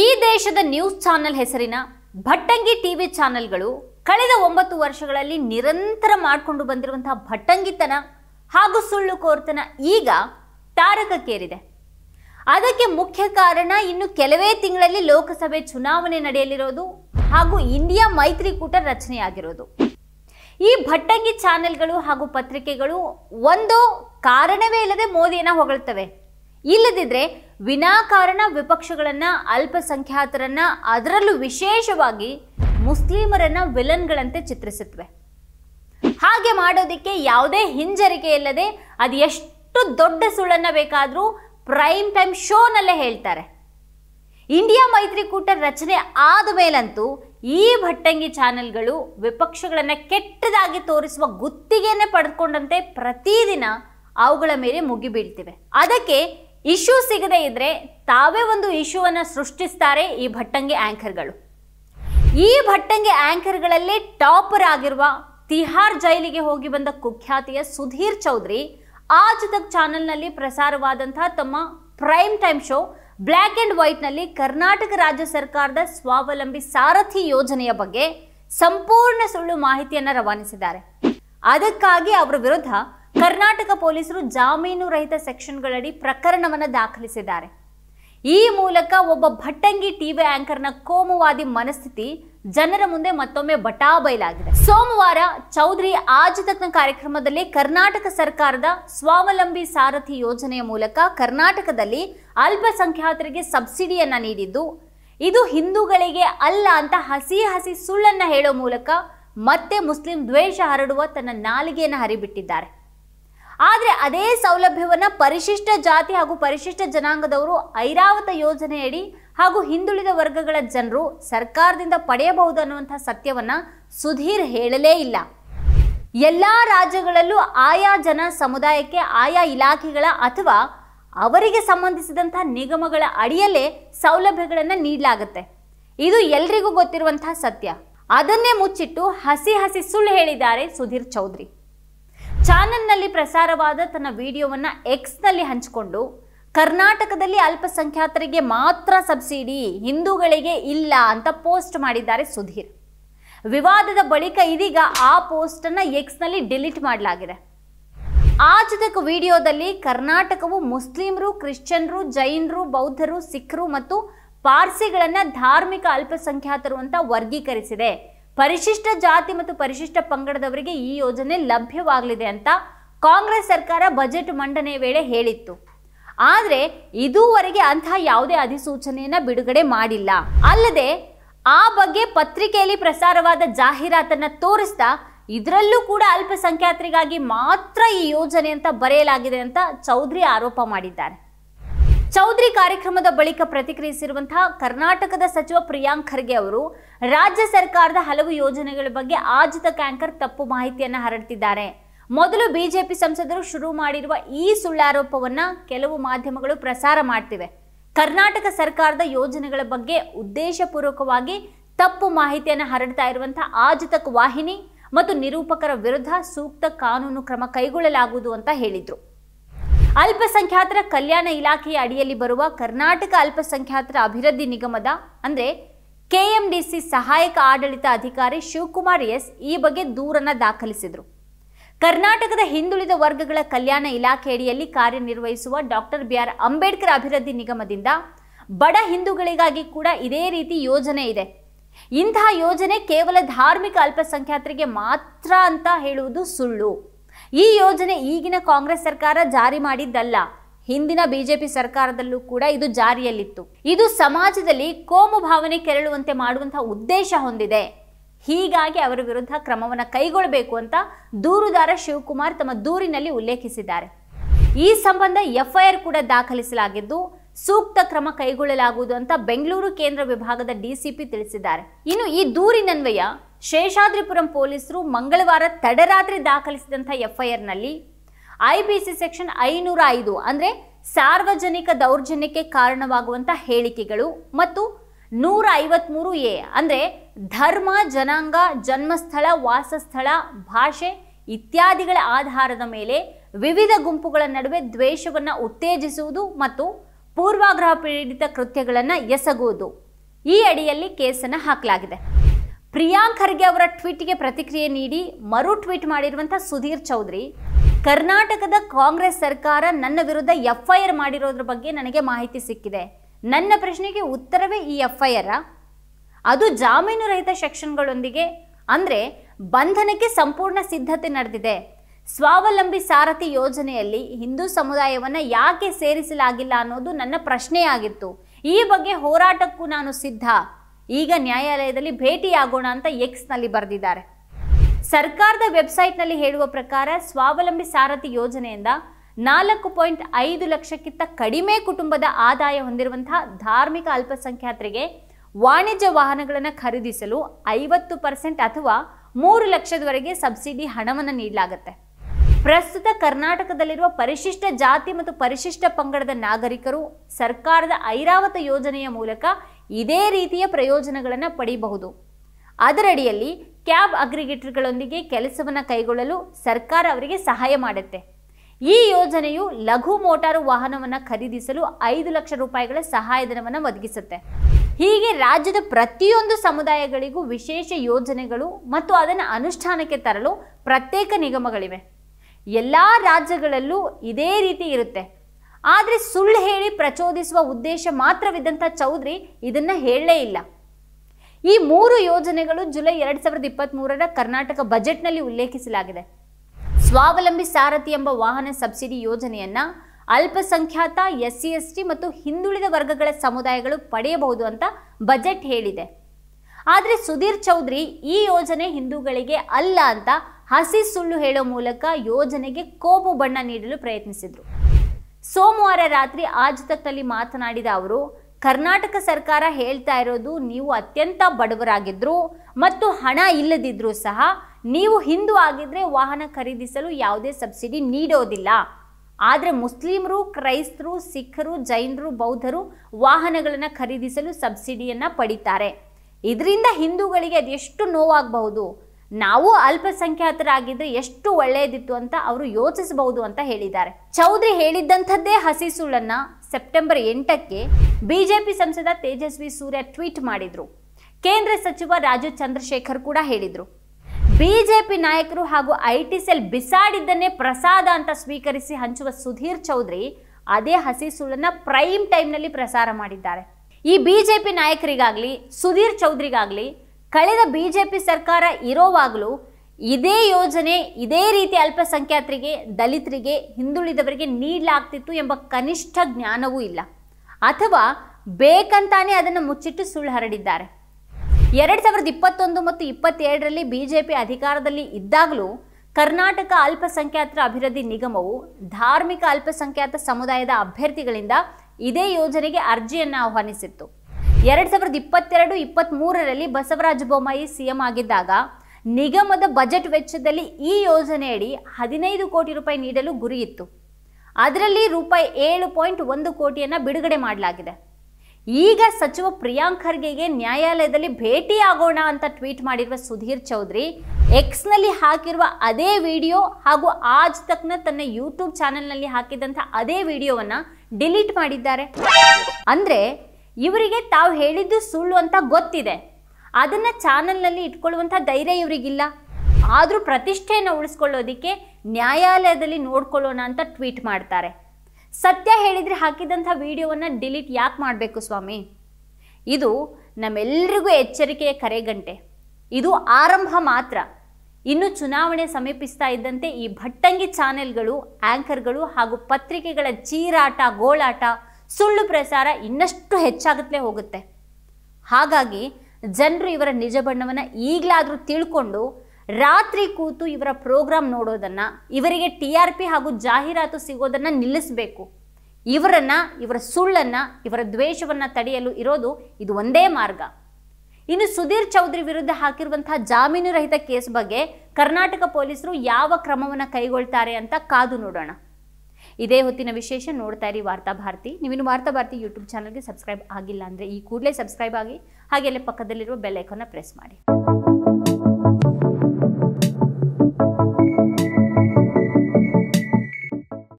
ಈ ದೇಶದ news channel ಹೆಸರಿನ ಭಟ್ಟಂಗಿ ಟಿವಿ ಚಾನೆಲ್ಗಳು ಕಳೆದ ಒಂಬತ್ತು ವರ್ಷಗಳಲ್ಲಿ ನಿರಂತರ ಮಾಡಿಕೊಂಡು ಬಂದಿರುವಂತಹ ಭಟ್ಟಂಗಿತನ ಹಾಗೂ ಸುಳ್ಳು ಕೋರ್ತನ ಈಗ ತಾರಕಕ್ಕೇರಿದೆ ಅದಕ್ಕೆ ಮುಖ್ಯ ಕಾರಣ ಇನ್ನು ಕೆಲವೇ ತಿಂಗಳಲ್ಲಿ ಲೋಕಸಭೆ ಚುನಾವಣೆ ನಡೆಯಲಿರೋದು ಹಾಗೂ ಇಂಡಿಯಾ ಮೈತ್ರಿಕೂಟ ರಚನೆಯಾಗಿರೋದು ಈ ಭಟ್ಟಂಗಿ ಚಾನೆಲ್ಗಳು ಹಾಗೂ ಪತ್ರಿಕೆಗಳು ಒಂದು ಕಾರಣವೇ ಇಲ್ಲದೆ ಮೋದಿಯನ್ನು ಹೊಗಳ್ತವೆ ಇಲ್ಲದಿದ್ದರೆ ವಿನಾಕಾರಣ ವಿಪಕ್ಷಗಳನ್ನು ಅಲ್ಪಸಂಖ್ಯಾತರನ್ನ ಅದರಲ್ಲೂ ವಿಶೇಷವಾಗಿ ಮುಸ್ಲಿಮರನ್ನ ವಿಲನ್ಗಳಂತೆ ಚಿತ್ರಿಸುತ್ತವೆ ಹಾಗೆ ಮಾಡೋದಕ್ಕೆ ಯಾವುದೇ ಹಿಂಜರಿಕೆ ಇಲ್ಲದೆ ಅದು ಎಷ್ಟು ದೊಡ್ಡ ಸುಳ್ಳನ್ನು ಬೇಕಾದರೂ ಪ್ರೈಮ್ ಟೈಮ್ ಶೋನಲ್ಲೇ ಹೇಳ್ತಾರೆ ಇಂಡಿಯಾ ಮೈತ್ರಿಕೂಟ ರಚನೆ ಆದ ಮೇಲಂತೂ ಈ ಭಟ್ಟಂಗಿ ಚಾನೆಲ್ಗಳು ವಿಪಕ್ಷಗಳನ್ನು ಕೆಟ್ಟದಾಗಿ ತೋರಿಸುವ ಗುತ್ತಿಗೆಯನ್ನೇ ಪಡೆದುಕೊಂಡಂತೆ ಪ್ರತಿದಿನ ಅವುಗಳ ಮೇಲೆ ಮುಗಿಬೀಳ್ತಿವೆ ಅದಕ್ಕೆ ಇಶ್ಯೂ ಸಿಗದೆ ಇದ್ರೆ ತಾವೇ ಒಂದು ಇಶ್ಯೂವನ್ನು ಸೃಷ್ಟಿಸ್ತಾರೆ ಈ ಭಟ್ಟಂಗಿ ಆಂಕರ್ಗಳು ಈ ಭಟ್ಟಂಗಿ ಆಂಕರ್ಗಳಲ್ಲಿ ಟಾಪರ್ ಆಗಿರುವ ತಿಹಾರ್ ಜೈಲಿಗೆ ಹೋಗಿ ಬಂದ ಕುಖ್ಯಾತಿಯ ಸುಧೀರ್ ಚೌಧರಿ ಆಜ್ ತಕ್ ಚಾನೆಲ್ನಲ್ಲಿ ಪ್ರಸಾರವಾದಂತಹ ತಮ್ಮ prime time show black and ವೈಟ್ನಲ್ಲಿ ಕರ್ನಾಟಕ ರಾಜ್ಯ ಸರ್ಕಾರದ ಸ್ವಾವಲಂಬಿ ಸಾರಥಿ ಯೋಜನೆಯ ಬಗ್ಗೆ ಸಂಪೂರ್ಣ ಸುಳ್ಳು ಮಾಹಿತಿಯನ್ನು ರವಾನಿಸಿದ್ದಾರೆ ಅದಕ್ಕಾಗಿ ಅವರ ವಿರುದ್ಧ ಕರ್ನಾಟಕ ಪೊಲೀಸರು ಜಾಮೀನು ರಹಿತ ಸೆಕ್ಷನ್ಗಳಡಿ ಪ್ರಕರಣವನ್ನು ದಾಖಲಿಸಿದ್ದಾರೆ ಈ ಮೂಲಕ ಒಬ್ಬ ಭಟ್ಟಂಗಿ ಟಿವಿ ಆಂಕರ್ನ ಕೋಮುವಾದಿ ಮನಸ್ಥಿತಿ ಜನರ ಮುಂದೆ ಮತ್ತೊಮ್ಮೆ ಬಟಾಬೈಲಾಗಿದೆ ಸೋಮವಾರ ಚೌಧರಿ ಆಜಿತಕ್ನ ಕಾರ್ಯಕ್ರಮದಲ್ಲಿ ಕರ್ನಾಟಕ ಸರ್ಕಾರದ ಸ್ವಾವಲಂಬಿ ಸಾರಥಿ ಯೋಜನೆಯ ಮೂಲಕ ಕರ್ನಾಟಕದಲ್ಲಿ ಅಲ್ಪಸಂಖ್ಯಾತರಿಗೆ ಸಬ್ಸಿಡಿಯನ್ನ ನೀಡಿದ್ದು ಇದು ಹಿಂದೂಗಳಿಗೆ ಅಲ್ಲ ಅಂತ ಹಸಿ ಹಸಿ ಸುಳ್ಳನ್ನ ಹೇಳೋ ಮೂಲಕ ಮತ್ತೆ ಮುಸ್ಲಿಂ ದ್ವೇಷ ಹರಡುವ ತನ್ನ ನಾಲಿಗೆಯನ್ನು ಹರಿಬಿಟ್ಟಿದ್ದಾರೆ ಆದರೆ ಅದೇ ಸೌಲಭ್ಯವನ್ನು ಪರಿಶಿಷ್ಟ ಜಾತಿ ಹಾಗೂ ಪರಿಶಿಷ್ಟ ಜನಾಂಗದವರು ಐರಾವತ ಯೋಜನೆಯಡಿ ಹಾಗೂ ಹಿಂದುಳಿದ ವರ್ಗಗಳ ಜನರು ಸರ್ಕಾರದಿಂದ ಪಡೆಯಬಹುದು ಅನ್ನುವಂಥ ಸತ್ಯವನ್ನು ಸುಧೀರ್ ಹೇಳಲೇ ಇಲ್ಲ ಎಲ್ಲ ರಾಜ್ಯಗಳಲ್ಲೂ ಆಯಾ ಜನ ಸಮುದಾಯಕ್ಕೆ ಆಯಾ ಇಲಾಖೆಗಳ ಅಥವಾ ಅವರಿಗೆ ಸಂಬಂಧಿಸಿದಂಥ ನಿಗಮಗಳ ಅಡಿಯಲ್ಲೇ ಸೌಲಭ್ಯಗಳನ್ನು ನೀಡಲಾಗುತ್ತೆ ಇದು ಎಲ್ರಿಗೂ ಗೊತ್ತಿರುವಂತಹ ಸತ್ಯ ಅದನ್ನೇ ಮುಚ್ಚಿಟ್ಟು ಹಸಿ ಹಸಿ ಸುಳ್ಳು ಹೇಳಿದ್ದಾರೆ ಸುಧೀರ್ ಚೌಧರಿ ಚಾನೆಲ್ನಲ್ಲಿ ಪ್ರಸಾರವಾದ ತನ್ನ ವಿಡಿಯೋವನ್ನು ಎಕ್ಸ್ನಲ್ಲಿ ಹಂಚಿಕೊಂಡು ಕರ್ನಾಟಕದಲ್ಲಿ ಅಲ್ಪಸಂಖ್ಯಾತರಿಗೆ ಮಾತ್ರ ಸಬ್ಸಿಡಿ ಹಿಂದೂಗಳಿಗೆ ಇಲ್ಲ ಅಂತ ಪೋಸ್ಟ್ ಮಾಡಿದ್ದಾರೆ ಸುಧೀರ್ ವಿವಾದದ ಬಳಿಕ ಇದೀಗ ಆ ಪೋಸ್ಟನ್ನು ಎಕ್ಸ್ನಲ್ಲಿ ಡಿಲೀಟ್ ಮಾಡಲಾಗಿದೆ ಆ ಜೊತೆಗೆ ವಿಡಿಯೋದಲ್ಲಿ ಕರ್ನಾಟಕವು ಮುಸ್ಲಿಮರು ಕ್ರಿಶ್ಚಿಯನ್ರು ಜೈನರು ಬೌದ್ಧರು ಸಿಖ್ರು ಮತ್ತು ಪಾರ್ಸಿಗಳನ್ನು ಧಾರ್ಮಿಕ ಅಲ್ಪಸಂಖ್ಯಾತರು ಅಂತ ವರ್ಗೀಕರಿಸಿದೆ ಪರಿಶಿಷ್ಟ ಜಾತಿ ಮತ್ತು ಪರಿಶಿಷ್ಟ ಪಂಗಡದವರಿಗೆ ಈ ಯೋಜನೆ ಲಭ್ಯವಾಗಲಿದೆ ಅಂತ ಕಾಂಗ್ರೆಸ್ ಸರ್ಕಾರ ಬಜೆಟ್ ಮಂಡನೆ ವೇಳೆ ಹೇಳಿತ್ತು ಆದರೆ ಇದುವರೆಗೆ ಅಂತಹ ಯಾವುದೇ ಅಧಿಸೂಚನೆಯನ್ನು ಬಿಡುಗಡೆ ಮಾಡಿಲ್ಲ ಅಲ್ಲದೆ ಆ ಬಗ್ಗೆ ಪತ್ರಿಕೆಯಲ್ಲಿ ಪ್ರಸಾರವಾದ ಜಾಹೀರಾತನ್ನು ತೋರಿಸ್ತಾ ಇದರಲ್ಲೂ ಕೂಡ ಅಲ್ಪಸಂಖ್ಯಾತರಿಗಾಗಿ ಮಾತ್ರ ಈ ಯೋಜನೆ ಅಂತ ಬರೆಯಲಾಗಿದೆ ಅಂತ ಚೌಧರಿ ಆರೋಪ ಮಾಡಿದ್ದಾರೆ ಚೌಧರಿ ಕಾರ್ಯಕ್ರಮದ ಬಳಿಕ ಪ್ರತಿಕ್ರಿಯಿಸಿರುವಂತಹ ಕರ್ನಾಟಕದ ಸಚಿವ ಪ್ರಿಯಾಂಕ್ ಖರ್ಗೆ ಅವರು ರಾಜ್ಯ ಸರ್ಕಾರದ ಹಲವು ಯೋಜನೆಗಳ ಬಗ್ಗೆ ಆಜಿತ ಕ್ಯಾಂಕರ್ ತಪ್ಪು ಮಾಹಿತಿಯನ್ನು ಹರಡ್ತಿದ್ದಾರೆ ಮೊದಲು ಬಿಜೆಪಿ ಸಂಸದರು ಶುರು ಮಾಡಿರುವ ಈ ಸುಳ್ಳಾರೋಪವನ್ನ ಕೆಲವು ಮಾಧ್ಯಮಗಳು ಪ್ರಸಾರ ಮಾಡ್ತಿವೆ ಕರ್ನಾಟಕ ಸರ್ಕಾರದ ಯೋಜನೆಗಳ ಬಗ್ಗೆ ಉದ್ದೇಶಪೂರ್ವಕವಾಗಿ ತಪ್ಪು ಮಾಹಿತಿಯನ್ನು ಹರಡ್ತಾ ಇರುವಂತಹ ಆಜಿತಕ್ ವಾಹಿನಿ ಮತ್ತು ನಿರೂಪಕರ ವಿರುದ್ಧ ಸೂಕ್ತ ಕಾನೂನು ಕ್ರಮ ಕೈಗೊಳ್ಳಲಾಗುವುದು ಅಂತ ಹೇಳಿದರು ಅಲ್ಪಸಂಖ್ಯಾತರ ಕಲ್ಯಾಣ ಇಲಾಖೆಯ ಅಡಿಯಲ್ಲಿ ಬರುವ ಕರ್ನಾಟಕ ಅಲ್ಪಸಂಖ್ಯಾತರ ಅಭಿವೃದ್ಧಿ ನಿಗಮದ ಅಂದರೆ ಕೆಎಂಡಿಸಿ ಸಹಾಯಕ ಆಡಳಿತ ಅಧಿಕಾರಿ ಶಿವಕುಮಾರ್ ಎಸ್ ಈ ಬಗ್ಗೆ ದೂರನ್ನ ದಾಖಲಿಸಿದರು ಕರ್ನಾಟಕದ ಹಿಂದುಳಿದ ವರ್ಗಗಳ ಕಲ್ಯಾಣ ಅಡಿಯಲ್ಲಿ ಕಾರ್ಯನಿರ್ವಹಿಸುವ ಡಾಕ್ಟರ್ ಬಿ ಆರ್ ಅಂಬೇಡ್ಕರ್ ಅಭಿವೃದ್ಧಿ ನಿಗಮದಿಂದ ಬಡ ಹಿಂದೂಗಳಿಗಾಗಿ ಕೂಡ ಇದೇ ರೀತಿ ಯೋಜನೆ ಇದೆ ಇಂತಹ ಯೋಜನೆ ಕೇವಲ ಧಾರ್ಮಿಕ ಅಲ್ಪಸಂಖ್ಯಾತರಿಗೆ ಮಾತ್ರ ಅಂತ ಹೇಳುವುದು ಸುಳ್ಳು ಈ ಯೋಜನೆ ಈಗಿನ ಕಾಂಗ್ರೆಸ್ ಸರ್ಕಾರ ಜಾರಿ ಮಾಡಿದ್ದಲ್ಲ ಹಿಂದಿನ ಬಿಜೆಪಿ ಸರ್ಕಾರದಲ್ಲೂ ಕೂಡ ಇದು ಜಾರಿಯಲ್ಲಿತ್ತು ಇದು ಸಮಾಜದಲ್ಲಿ ಕೋಮು ಭಾವನೆ ಕೆರಳುವಂತೆ ಮಾಡುವಂತಹ ಉದ್ದೇಶ ಹೊಂದಿದೆ ಹೀಗಾಗಿ ಅವರ ವಿರುದ್ಧ ಕ್ರಮವನ್ನು ಕೈಗೊಳ್ಳಬೇಕು ಅಂತ ದೂರುದಾರ ಶಿವಕುಮಾರ್ ತಮ್ಮ ದೂರಿನಲ್ಲಿ ಉಲ್ಲೇಖಿಸಿದ್ದಾರೆ ಈ ಸಂಬಂಧ ಎಫ್ಐಆರ್ ಕೂಡ ದಾಖಲಿಸಲಾಗಿದ್ದು ಸೂಕ್ತ ಕ್ರಮ ಕೈಗೊಳ್ಳಲಾಗುವುದು ಅಂತ ಬೆಂಗಳೂರು ಕೇಂದ್ರ ವಿಭಾಗದ ಡಿಸಿಪಿ ತಿಳಿಸಿದ್ದಾರೆ ಇನ್ನು ಈ ದೂರಿನನ್ವಯ ಶೇಷಾದ್ರಿಪುರಂ ಪೊಲೀಸರು ಮಂಗಳವಾರ ತಡರಾತ್ರಿ ದಾಖಲಿಸಿದಂಥ ಎಫ್ಐಆರ್ನಲ್ಲಿ ಸಿ ಸೆಕ್ಷನ್ ಐನೂರ ಐದು ಅಂದರೆ ಸಾರ್ವಜನಿಕ ದೌರ್ಜನ್ಯಕ್ಕೆ ಕಾರಣವಾಗುವಂಥ ಹೇಳಿಕೆಗಳು ಮತ್ತು ನೂರ ಐವತ್ಮೂರು ಎ ಅಂದರೆ ಧರ್ಮ ಜನಾಂಗ ಜನ್ಮಸ್ಥಳ ವಾಸಸ್ಥಳ ಭಾಷೆ ಇತ್ಯಾದಿಗಳ ಆಧಾರದ ಮೇಲೆ ವಿವಿಧ ಗುಂಪುಗಳ ನಡುವೆ ದ್ವೇಷವನ್ನು ಉತ್ತೇಜಿಸುವುದು ಮತ್ತು ಪೂರ್ವಾಗ್ರಹ ಪೀಡಿತ ಕೃತ್ಯಗಳನ್ನು ಎಸಗುವುದು ಈ ಅಡಿಯಲ್ಲಿ ಕೇಸನ್ನು ಹಾಕಲಾಗಿದೆ ಪ್ರಿಯಾಂಕ್ ಖರ್ಗೆ ಅವರ ಟ್ವೀಟ್ಗೆ ಪ್ರತಿಕ್ರಿಯೆ ನೀಡಿ ಮರು ಟ್ವೀಟ್ ಮಾಡಿರುವಂಥ ಸುಧೀರ್ ಚೌಧರಿ ಕರ್ನಾಟಕದ ಕಾಂಗ್ರೆಸ್ ಸರ್ಕಾರ ನನ್ನ ವಿರುದ್ಧ ಎಫ್ಐಆರ್ ಮಾಡಿರೋದ್ರ ಬಗ್ಗೆ ನನಗೆ ಮಾಹಿತಿ ಸಿಕ್ಕಿದೆ ನನ್ನ ಪ್ರಶ್ನೆಗೆ ಉತ್ತರವೇ ಈ ಎಫ್ಐಆರ್ ಅದು ಜಾಮೀನು ರಹಿತ ಸೆಕ್ಷನ್ಗಳೊಂದಿಗೆ ಅಂದರೆ ಬಂಧನಕ್ಕೆ ಸಂಪೂರ್ಣ ಸಿದ್ಧತೆ ನಡೆದಿದೆ ಸ್ವಾವಲಂಬಿ ಸಾರಥಿ ಯೋಜನೆಯಲ್ಲಿ ಹಿಂದೂ ಸಮುದಾಯವನ್ನು ಯಾಕೆ ಸೇರಿಸಲಾಗಿಲ್ಲ ಅನ್ನೋದು ನನ್ನ ಪ್ರಶ್ನೆಯಾಗಿತ್ತು ಈ ಬಗ್ಗೆ ಹೋರಾಟಕ್ಕೂ ನಾನು ಸಿದ್ಧ ಈಗ ನ್ಯಾಯಾಲಯದಲ್ಲಿ ಭೇಟಿಯಾಗೋಣ ಅಂತ ಎಕ್ಸ್ ನಲ್ಲಿ ಬರೆದಿದ್ದಾರೆ ಸರ್ಕಾರದ ವೆಬ್ಸೈಟ್ನಲ್ಲಿ ಹೇಳುವ ಪ್ರಕಾರ ಸ್ವಾವಲಂಬಿ ಸಾರಥಿ ಯೋಜನೆಯಿಂದ ನಾಲ್ಕು ಪಾಯಿಂಟ್ ಐದು ಲಕ್ಷಕ್ಕಿಂತ ಕಡಿಮೆ ಕುಟುಂಬದ ಆದಾಯ ಹೊಂದಿರುವಂತಹ ಧಾರ್ಮಿಕ ಅಲ್ಪಸಂಖ್ಯಾತರಿಗೆ ವಾಣಿಜ್ಯ ವಾಹನಗಳನ್ನು ಖರೀದಿಸಲು ಐವತ್ತು ಪರ್ಸೆಂಟ್ ಅಥವಾ ಮೂರು ಲಕ್ಷದವರೆಗೆ ಸಬ್ಸಿಡಿ ಹಣವನ್ನು ನೀಡಲಾಗುತ್ತೆ ಪ್ರಸ್ತುತ ಕರ್ನಾಟಕದಲ್ಲಿರುವ ಪರಿಶಿಷ್ಟ ಜಾತಿ ಮತ್ತು ಪರಿಶಿಷ್ಟ ಪಂಗಡದ ನಾಗರಿಕರು ಸರ್ಕಾರದ ಐರಾವತ ಯೋಜನೆಯ ಮೂಲಕ ಇದೇ ರೀತಿಯ ಪ್ರಯೋಜನಗಳನ್ನು ಪಡೆಯಬಹುದು ಅದರಡಿಯಲ್ಲಿ ಕ್ಯಾಬ್ ಅಗ್ರಿಗೇಟರ್ಗಳೊಂದಿಗೆ ಕೆಲಸವನ್ನು ಕೈಗೊಳ್ಳಲು ಸರ್ಕಾರ ಅವರಿಗೆ ಸಹಾಯ ಮಾಡುತ್ತೆ ಈ ಯೋಜನೆಯು ಲಘು ಮೋಟಾರು ವಾಹನವನ್ನು ಖರೀದಿಸಲು ಐದು ಲಕ್ಷ ರೂಪಾಯಿಗಳ ಸಹಾಯಧನವನ್ನು ಒದಗಿಸುತ್ತೆ ಹೀಗೆ ರಾಜ್ಯದ ಪ್ರತಿಯೊಂದು ಸಮುದಾಯಗಳಿಗೂ ವಿಶೇಷ ಯೋಜನೆಗಳು ಮತ್ತು ಅದನ್ನು ಅನುಷ್ಠಾನಕ್ಕೆ ತರಲು ಪ್ರತ್ಯೇಕ ನಿಗಮಗಳಿವೆ ಎಲ್ಲ ರಾಜ್ಯಗಳಲ್ಲೂ ಇದೇ ರೀತಿ ಇರುತ್ತೆ ಆದರೆ ಸುಳ್ಳು ಹೇಳಿ ಪ್ರಚೋದಿಸುವ ಉದ್ದೇಶ ಮಾತ್ರವಿದ್ದಂಥ ಚೌಧರಿ ಇದನ್ನ ಹೇಳಲೇ ಇಲ್ಲ ಈ ಮೂರು ಯೋಜನೆಗಳು ಜುಲೈ ಎರಡ್ ಸಾವಿರದ ಇಪ್ಪತ್ತ್ ಮೂರರ ಕರ್ನಾಟಕ ಬಜೆಟ್ನಲ್ಲಿ ಉಲ್ಲೇಖಿಸಲಾಗಿದೆ ಸ್ವಾವಲಂಬಿ ಸಾರಥಿ ಎಂಬ ವಾಹನ ಸಬ್ಸಿಡಿ ಯೋಜನೆಯನ್ನ ಅಲ್ಪಸಂಖ್ಯಾತ ಎಸ್ ಸಿ ಎಸ್ ಟಿ ಮತ್ತು ಹಿಂದುಳಿದ ವರ್ಗಗಳ ಸಮುದಾಯಗಳು ಪಡೆಯಬಹುದು ಅಂತ ಬಜೆಟ್ ಹೇಳಿದೆ ಆದರೆ ಸುಧೀರ್ ಚೌಧರಿ ಈ ಯೋಜನೆ ಹಿಂದೂಗಳಿಗೆ ಅಲ್ಲ ಅಂತ ಹಸಿ ಸುಳ್ಳು ಹೇಳೋ ಮೂಲಕ ಯೋಜನೆಗೆ ಕೋಪು ಬಣ್ಣ ನೀಡಲು ಪ್ರಯತ್ನಿಸಿದರು ಸೋಮವಾರ ರಾತ್ರಿ ಆಜ್ ತಕ್ನಲ್ಲಿ ಮಾತನಾಡಿದ ಅವರು ಕರ್ನಾಟಕ ಸರ್ಕಾರ ಹೇಳ್ತಾ ಇರೋದು ನೀವು ಅತ್ಯಂತ ಬಡವರಾಗಿದ್ರು ಮತ್ತು ಹಣ ಇಲ್ಲದಿದ್ರು ಸಹ ನೀವು ಹಿಂದೂ ಆಗಿದ್ರೆ ವಾಹನ ಖರೀದಿಸಲು ಯಾವುದೇ ಸಬ್ಸಿಡಿ ನೀಡೋದಿಲ್ಲ ಆದರೆ ಮುಸ್ಲಿಮರು ಕ್ರೈಸ್ತರು ಸಿಖ್ಖರು ಜೈನರು ಬೌದ್ಧರು ವಾಹನಗಳನ್ನು ಖರೀದಿಸಲು ಸಬ್ಸಿಡಿಯನ್ನು ಪಡಿತಾರೆ ಇದರಿಂದ ಹಿಂದೂಗಳಿಗೆ ಅದೆಷ್ಟು ನೋವಾಗಬಹುದು ನಾವು ಅಲ್ಪಸಂಖ್ಯಾತರಾಗಿದ್ರೆ ಎಷ್ಟು ಒಳ್ಳೆಯದಿತ್ತು ಅಂತ ಅವರು ಯೋಚಿಸಬಹುದು ಅಂತ ಹೇಳಿದ್ದಾರೆ ಚೌಧರಿ ಹೇಳಿದ್ದಂಥದ್ದೇ ಹಸಿ ಸುಳ್ಳನ್ನ ಸೆಪ್ಟೆಂಬರ್ ಎಂಟಕ್ಕೆ ಬಿಜೆಪಿ ಸಂಸದ ತೇಜಸ್ವಿ ಸೂರ್ಯ ಟ್ವೀಟ್ ಮಾಡಿದ್ರು ಕೇಂದ್ರ ಸಚಿವ ರಾಜೀವ್ ಚಂದ್ರಶೇಖರ್ ಕೂಡ ಹೇಳಿದ್ರು ಬಿಜೆಪಿ ನಾಯಕರು ಹಾಗೂ ಐ ಟಿ ಸೆಲ್ ಬಿಸಾಡಿದ್ದನ್ನೇ ಪ್ರಸಾದ ಅಂತ ಸ್ವೀಕರಿಸಿ ಹಂಚುವ ಸುಧೀರ್ ಚೌಧರಿ ಅದೇ ಹಸಿ ಸುಳ್ಳನ್ನ ಪ್ರೈಮ್ ಟೈಮ್ನಲ್ಲಿ ಪ್ರಸಾರ ಮಾಡಿದ್ದಾರೆ ಈ ಬಿಜೆಪಿ ನಾಯಕರಿಗಾಗ್ಲಿ ಸುಧೀರ್ ಚೌಧರಿಗಾಗ್ಲಿ ಕಳೆದ ಬಿಜೆಪಿ ಸರ್ಕಾರ ಇರೋವಾಗಲೂ ಇದೇ ಯೋಜನೆ ಇದೇ ರೀತಿ ಅಲ್ಪಸಂಖ್ಯಾತರಿಗೆ ದಲಿತರಿಗೆ ಹಿಂದುಳಿದವರಿಗೆ ನೀಡಲಾಗ್ತಿತ್ತು ಎಂಬ ಕನಿಷ್ಠ ಜ್ಞಾನವೂ ಇಲ್ಲ ಅಥವಾ ಬೇಕಂತಾನೆ ಅದನ್ನು ಮುಚ್ಚಿಟ್ಟು ಸುಳ್ಳು ಹರಡಿದ್ದಾರೆ ಎರಡು ಸಾವಿರದ ಇಪ್ಪತ್ತೊಂದು ಮತ್ತು ಇಪ್ಪತ್ತೆರಡರಲ್ಲಿ ಬಿಜೆಪಿ ಅಧಿಕಾರದಲ್ಲಿ ಇದ್ದಾಗಲೂ ಕರ್ನಾಟಕ ಅಲ್ಪಸಂಖ್ಯಾತರ ಅಭಿವೃದ್ಧಿ ನಿಗಮವು ಧಾರ್ಮಿಕ ಅಲ್ಪಸಂಖ್ಯಾತ ಸಮುದಾಯದ ಅಭ್ಯರ್ಥಿಗಳಿಂದ ಇದೇ ಯೋಜನೆಗೆ ಅರ್ಜಿಯನ್ನು ಆಹ್ವಾನಿಸಿತ್ತು ಎರಡು ಸಾವಿರದ ಇಪ್ಪತ್ತೆರಡು ಇಪ್ಪತ್ತ್ ಮೂರರಲ್ಲಿ ಬಸವರಾಜ ಬೊಮ್ಮಾಯಿ ಸಿಎಂ ಆಗಿದ್ದಾಗ ನಿಗಮದ ಬಜೆಟ್ ವೆಚ್ಚದಲ್ಲಿ ಈ ಯೋಜನೆಯಡಿ ಹದಿನೈದು ಕೋಟಿ ರೂಪಾಯಿ ನೀಡಲು ಗುರಿ ಇತ್ತು ಅದರಲ್ಲಿ ರೂಪಾಯಿ ಏಳು ಪಾಯಿಂಟ್ ಒಂದು ಕೋಟಿಯನ್ನು ಬಿಡುಗಡೆ ಮಾಡಲಾಗಿದೆ ಈಗ ಸಚಿವ ಪ್ರಿಯಾಂಕ್ ಖರ್ಗೆಗೆ ನ್ಯಾಯಾಲಯದಲ್ಲಿ ಭೇಟಿ ಆಗೋಣ ಅಂತ ಟ್ವೀಟ್ ಮಾಡಿರುವ ಸುಧೀರ್ ಚೌಧರಿ ಎಕ್ಸ್ನಲ್ಲಿ ಹಾಕಿರುವ ಅದೇ ವಿಡಿಯೋ ಹಾಗೂ ಆಜ್ ತಕ್ನ ತನ್ನ ಯೂಟ್ಯೂಬ್ ಚಾನೆಲ್ನಲ್ಲಿ ಹಾಕಿದಂಥ ಅದೇ ವಿಡಿಯೋವನ್ನು ಡಿಲೀಟ್ ಮಾಡಿದ್ದಾರೆ ಅಂದರೆ ಇವರಿಗೆ ತಾವು ಹೇಳಿದ್ದು ಸುಳ್ಳು ಅಂತ ಗೊತ್ತಿದೆ ಅದನ್ನು ಚಾನಲ್ನಲ್ಲಿ ಇಟ್ಕೊಳ್ಳುವಂಥ ಧೈರ್ಯ ಇವರಿಗಿಲ್ಲ ಆದರೂ ಪ್ರತಿಷ್ಠೆಯನ್ನು ಉಳಿಸ್ಕೊಳ್ಳೋದಕ್ಕೆ ನ್ಯಾಯಾಲಯದಲ್ಲಿ ನೋಡ್ಕೊಳ್ಳೋಣ ಅಂತ ಟ್ವೀಟ್ ಮಾಡ್ತಾರೆ ಸತ್ಯ ಹೇಳಿದರೆ ಹಾಕಿದಂಥ ವಿಡಿಯೋವನ್ನು ಡಿಲೀಟ್ ಯಾಕೆ ಮಾಡಬೇಕು ಸ್ವಾಮಿ ಇದು ನಮ್ಮೆಲ್ಲರಿಗೂ ಎಚ್ಚರಿಕೆಯ ಕರೆಗಂಟೆ ಇದು ಆರಂಭ ಮಾತ್ರ ಇನ್ನು ಚುನಾವಣೆ ಸಮೀಪಿಸ್ತಾ ಇದ್ದಂತೆ ಈ ಭಟ್ಟಂಗಿ ಚಾನೆಲ್ಗಳು ಆ್ಯಂಕರ್ಗಳು ಹಾಗೂ ಪತ್ರಿಕೆಗಳ ಚೀರಾಟ ಗೋಳಾಟ ಸುಳ್ಳು ಪ್ರಸಾರ ಇನ್ನಷ್ಟು ಹೆಚ್ಚಾಗುತ್ತಲೇ ಹೋಗುತ್ತೆ ಹಾಗಾಗಿ ಜನರು ಇವರ ನಿಜ ಬಣ್ಣವನ್ನು ಈಗಲಾದರೂ ತಿಳ್ಕೊಂಡು ರಾತ್ರಿ ಕೂತು ಇವರ ಪ್ರೋಗ್ರಾಮ್ ನೋಡೋದನ್ನು ಇವರಿಗೆ ಟಿ ಆರ್ ಪಿ ಹಾಗೂ ಜಾಹೀರಾತು ಸಿಗೋದನ್ನು ನಿಲ್ಲಿಸಬೇಕು ಇವರನ್ನು ಇವರ ಸುಳ್ಳನ್ನು ಇವರ ದ್ವೇಷವನ್ನು ತಡೆಯಲು ಇರೋದು ಇದು ಒಂದೇ ಮಾರ್ಗ ಇನ್ನು ಸುಧೀರ್ ಚೌಧರಿ ವಿರುದ್ಧ ಹಾಕಿರುವಂತಹ ಜಾಮೀನು ರಹಿತ ಕೇಸ್ ಬಗ್ಗೆ ಕರ್ನಾಟಕ ಪೊಲೀಸರು ಯಾವ ಕ್ರಮವನ್ನು ಕೈಗೊಳ್ತಾರೆ ಅಂತ ಕಾದು ನೋಡೋಣ ಇದೇ ಹೊತ್ತಿನ ವಿಶೇಷ ನೋಡ್ತಾ ಇರಿ ವಾರ್ತಾ ಭಾರತಿ ನೀವಿನ ವಾರ್ತಾ ಭಾರತಿ ಯೂಟ್ಯೂಬ್ ಚಾನಲ್ಗೆ ಸಬ್ಸ್ಕ್ರೈಬ್ ಆಗಿಲ್ಲ ಅಂದರೆ ಈ ಕೂಡಲೇ ಸಬ್ಸ್ಕ್ರೈಬ್ ಆಗಿ ಹಾಗೆಲ್ಲೇ ಪಕ್ಕದಲ್ಲಿರುವ ಬೆಲ್ ಪ್ರೆಸ್ ಮಾಡಿ